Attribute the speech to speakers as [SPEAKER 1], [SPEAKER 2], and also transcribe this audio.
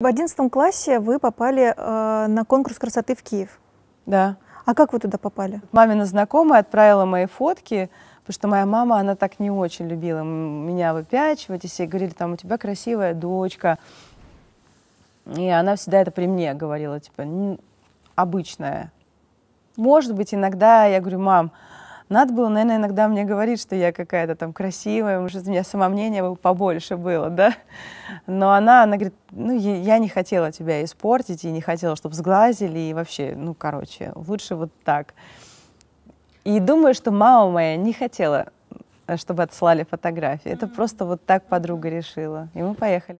[SPEAKER 1] В одиннадцатом классе вы попали э, на конкурс красоты в Киев. Да. А как вы туда попали?
[SPEAKER 2] Мамина знакомая отправила мои фотки, потому что моя мама, она так не очень любила меня выпячивать, и все говорили, там, у тебя красивая дочка. И она всегда это при мне говорила, типа, обычная. Может быть, иногда я говорю, мам, надо было, наверное, иногда мне говорить, что я какая-то там красивая, может, у меня самомнение бы побольше было, да. Но она, она говорит, ну, я не хотела тебя испортить, и не хотела, чтобы сглазили, и вообще, ну, короче, лучше вот так. И думаю, что мама моя не хотела э, чтобы отслали фотографии. Это просто вот так подруга решила. И мы поехали.